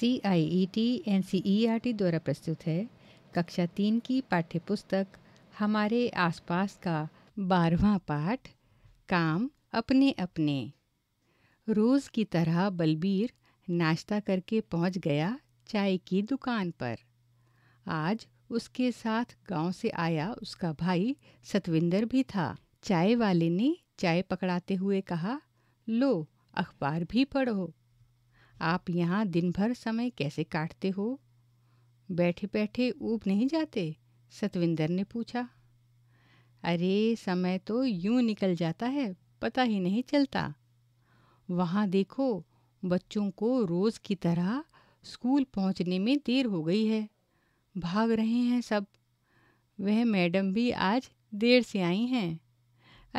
C I E T N C E R T द्वारा प्रस्तुत है कक्षा तीन की पाठ्यपुस्तक हमारे आसपास का बारहवा पाठ काम अपने अपने रोज़ की तरह बलबीर नाश्ता करके पहुंच गया चाय की दुकान पर आज उसके साथ गांव से आया उसका भाई सतविंदर भी था चाय वाले ने चाय पकड़ाते हुए कहा लो अखबार भी पढ़ो आप यहाँ दिन भर समय कैसे काटते हो बैठे बैठे ऊब नहीं जाते सतविंदर ने पूछा अरे समय तो यूं निकल जाता है पता ही नहीं चलता वहाँ देखो बच्चों को रोज़ की तरह स्कूल पहुँचने में देर हो गई है भाग रहे हैं सब वह मैडम भी आज देर से आई हैं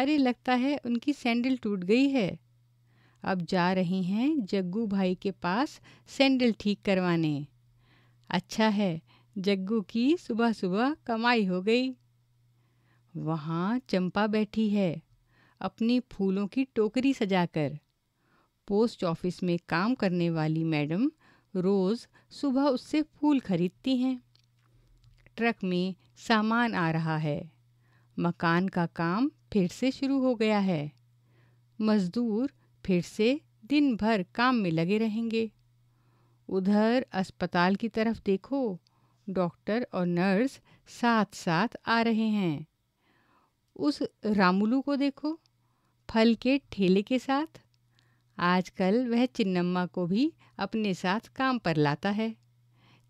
अरे लगता है उनकी सैंडल टूट गई है अब जा रही हैं जग्गू भाई के पास सैंडल ठीक करवाने अच्छा है जग्गू की सुबह सुबह कमाई हो गई वहाँ चंपा बैठी है अपनी फूलों की टोकरी सजाकर पोस्ट ऑफिस में काम करने वाली मैडम रोज़ सुबह उससे फूल खरीदती हैं ट्रक में सामान आ रहा है मकान का काम फिर से शुरू हो गया है मज़दूर फिर से दिन भर काम में लगे रहेंगे उधर अस्पताल की तरफ देखो डॉक्टर और नर्स साथ साथ आ रहे हैं उस रामुलू को देखो फल के ठेले के साथ आजकल वह चिन्नम्मा को भी अपने साथ काम पर लाता है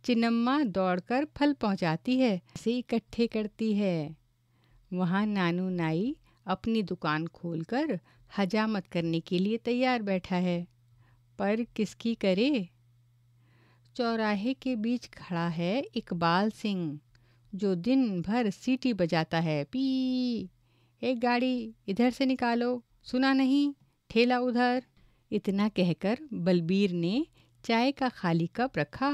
चिन्नम्मा दौड़कर फल पहुंचाती है इसे इकट्ठे करती है वहाँ नानू नाई अपनी दुकान खोलकर हजामत करने के लिए तैयार बैठा है पर किसकी करे चौराहे के बीच खड़ा है इकबाल सिंह जो दिन भर सीटी बजाता है पी एक गाड़ी इधर से निकालो सुना नहीं ठेला उधर इतना कहकर बलबीर ने चाय का खाली कप रखा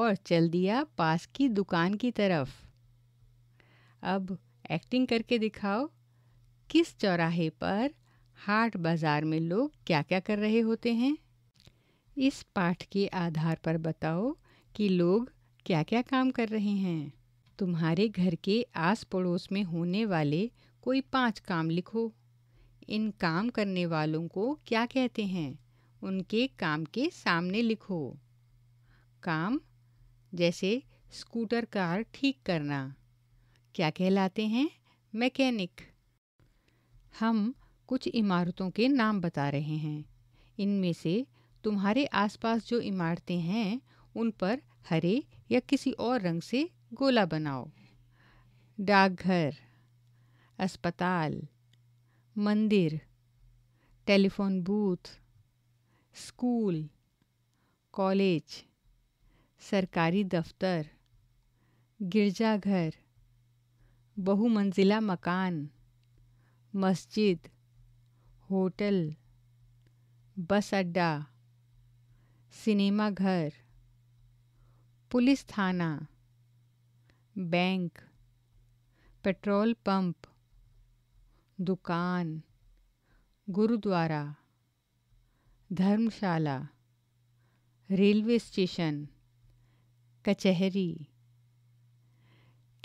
और चल दिया पास की दुकान की तरफ अब एक्टिंग करके दिखाओ किस चौराहे पर हाट बाज़ार में लोग क्या क्या कर रहे होते हैं इस पाठ के आधार पर बताओ कि लोग क्या क्या काम कर रहे हैं तुम्हारे घर के आस पड़ोस में होने वाले कोई पांच काम लिखो इन काम करने वालों को क्या कहते हैं उनके काम के सामने लिखो काम जैसे स्कूटर कार ठीक करना क्या कहलाते हैं मैकेनिक हम कुछ इमारतों के नाम बता रहे हैं इनमें से तुम्हारे आसपास जो इमारतें हैं उन पर हरे या किसी और रंग से गोला बनाओ डाकघर अस्पताल मंदिर टेलीफोन बूथ स्कूल कॉलेज सरकारी दफ्तर गिरजाघर बहुमंजिला मकान मस्जिद होटल बस अड्डा सिनेमा घर पुलिस थाना बैंक पेट्रोल पंप दुकान गुरुद्वारा धर्मशाला रेलवे स्टेशन कचहरी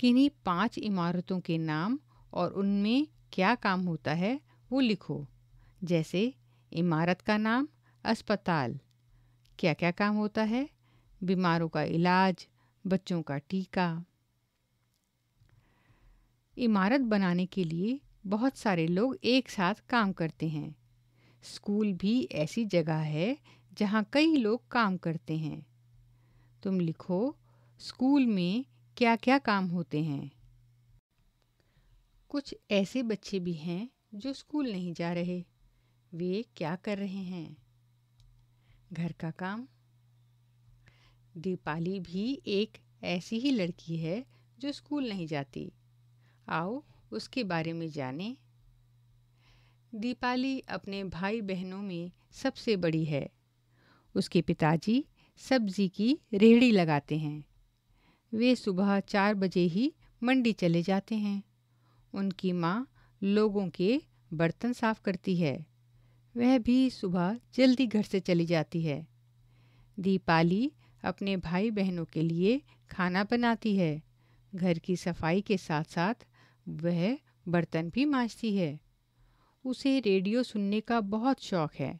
किन्हीं पांच इमारतों के नाम और उनमें क्या काम होता है वो लिखो जैसे इमारत का नाम अस्पताल क्या क्या काम होता है बीमारों का इलाज बच्चों का टीका इमारत बनाने के लिए बहुत सारे लोग एक साथ काम करते हैं स्कूल भी ऐसी जगह है जहाँ कई लोग काम करते हैं तुम लिखो स्कूल में क्या क्या काम होते हैं कुछ ऐसे बच्चे भी हैं जो स्कूल नहीं जा रहे वे क्या कर रहे हैं घर का काम दीपाली भी एक ऐसी ही लड़की है जो स्कूल नहीं जाती आओ उसके बारे में जाने दीपाली अपने भाई बहनों में सबसे बड़ी है उसके पिताजी सब्जी की रेहड़ी लगाते हैं वे सुबह चार बजे ही मंडी चले जाते हैं उनकी माँ लोगों के बर्तन साफ करती है वह भी सुबह जल्दी घर से चली जाती है दीपाली अपने भाई बहनों के लिए खाना बनाती है घर की सफाई के साथ साथ वह बर्तन भी माँजती है उसे रेडियो सुनने का बहुत शौक है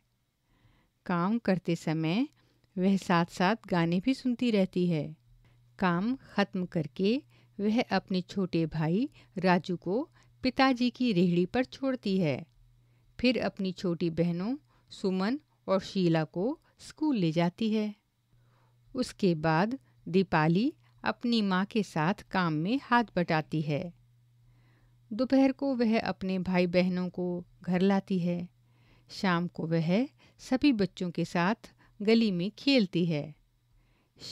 काम करते समय वह साथ साथ गाने भी सुनती रहती है काम खत्म करके वह अपने छोटे भाई राजू को पिताजी की रेहड़ी पर छोड़ती है फिर अपनी छोटी बहनों सुमन और शीला को स्कूल ले जाती है उसके बाद दीपाली अपनी माँ के साथ काम में हाथ बटाती है दोपहर को वह अपने भाई बहनों को घर लाती है शाम को वह सभी बच्चों के साथ गली में खेलती है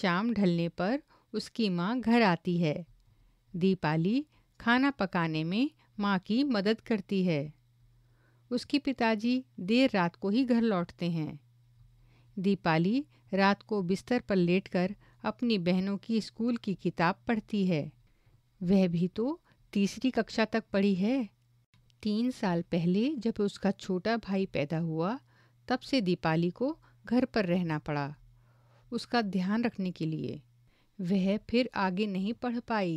शाम ढलने पर उसकी माँ घर आती है दीपाली खाना पकाने में माँ की मदद करती है उसके पिताजी देर रात को ही घर लौटते हैं दीपाली रात को बिस्तर पर लेटकर अपनी बहनों की स्कूल की किताब पढ़ती है वह भी तो तीसरी कक्षा तक पढ़ी है तीन साल पहले जब उसका छोटा भाई पैदा हुआ तब से दीपाली को घर पर रहना पड़ा उसका ध्यान रखने के लिए वह फिर आगे नहीं पढ़ पाई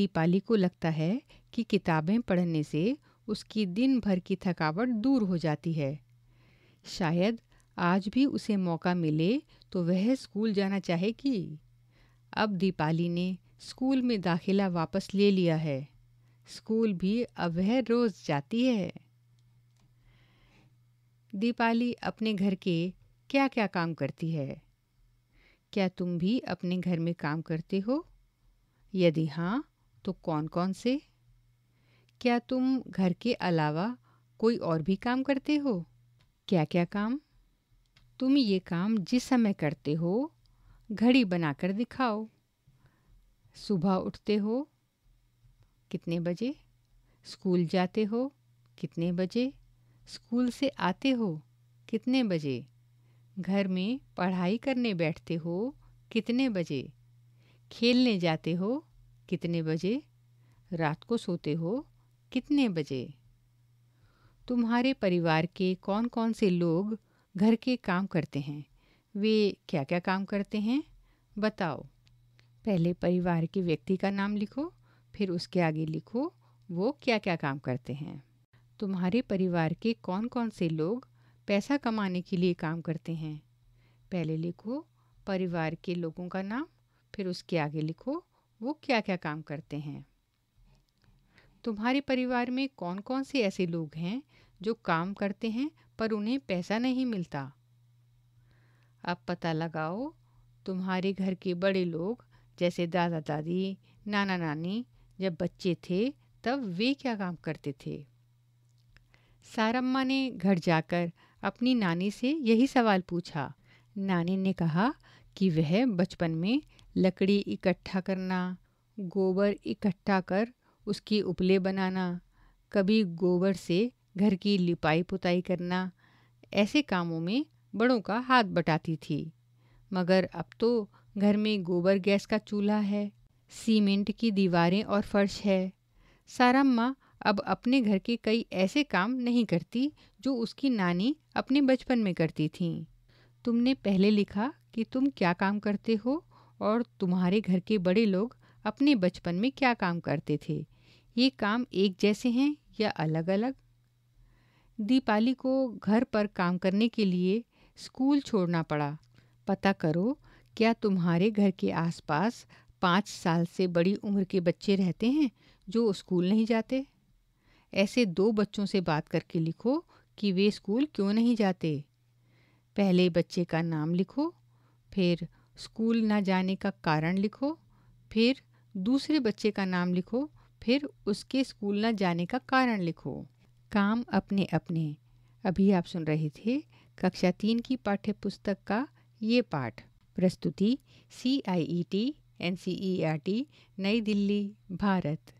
दीपाली को लगता है कि किताबें पढ़ने से उसकी दिन भर की थकावट दूर हो जाती है शायद आज भी उसे मौका मिले तो वह स्कूल जाना चाहेगी अब दीपाली ने स्कूल में दाखिला वापस ले लिया है स्कूल भी अब वह रोज़ जाती है दीपाली अपने घर के क्या क्या काम करती है क्या तुम भी अपने घर में काम करते हो यदि हाँ तो कौन कौन से क्या तुम घर के अलावा कोई और भी काम करते हो क्या क्या काम तुम ये काम जिस समय करते हो घड़ी बनाकर दिखाओ सुबह उठते हो कितने बजे स्कूल जाते हो कितने बजे स्कूल से आते हो कितने बजे घर में पढ़ाई करने बैठते हो कितने बजे खेलने जाते हो कितने बजे रात को सोते हो कितने बजे तुम्हारे परिवार के कौन कौन से लोग घर के काम करते हैं वे क्या क्या काम करते हैं बताओ पहले परिवार के व्यक्ति का नाम लिखो फिर उसके आगे लिखो वो क्या क्या काम करते हैं तुम्हारे परिवार के कौन कौन से लोग पैसा कमाने के लिए काम करते हैं पहले लिखो परिवार के लोगों का नाम फिर उसके आगे लिखो वो क्या क्या काम करते हैं तुम्हारे परिवार में कौन कौन से ऐसे लोग हैं जो काम करते हैं पर उन्हें पैसा नहीं मिलता अब पता लगाओ तुम्हारे घर के बड़े लोग जैसे दादा दादी नाना नानी जब बच्चे थे तब वे क्या काम करते थे सारम्मा ने घर जाकर अपनी नानी से यही सवाल पूछा नानी ने कहा कि वह बचपन में लकड़ी इकट्ठा करना गोबर इकट्ठा कर उसकी उपले बनाना कभी गोबर से घर की लिपाई पुताई करना ऐसे कामों में बड़ों का हाथ बटाती थी मगर अब तो घर में गोबर गैस का चूल्हा है सीमेंट की दीवारें और फर्श है साराम्मा अब अपने घर के कई ऐसे काम नहीं करती जो उसकी नानी अपने बचपन में करती थीं तुमने पहले लिखा कि तुम क्या काम करते हो और तुम्हारे घर के बड़े लोग अपने बचपन में क्या काम करते थे ये काम एक जैसे हैं या अलग अलग दीपाली को घर पर काम करने के लिए स्कूल छोड़ना पड़ा पता करो क्या तुम्हारे घर के आसपास पाँच साल से बड़ी उम्र के बच्चे रहते हैं जो स्कूल नहीं जाते ऐसे दो बच्चों से बात करके लिखो कि वे स्कूल क्यों नहीं जाते पहले बच्चे का नाम लिखो फिर स्कूल ना जाने का कारण लिखो फिर दूसरे बच्चे का नाम लिखो फिर उसके स्कूल न जाने का कारण लिखो काम अपने अपने अभी आप सुन रहे थे कक्षा तीन की पाठ्य पुस्तक का ये पाठ प्रस्तुति C I E T N C E R T Nai Delhi Bharat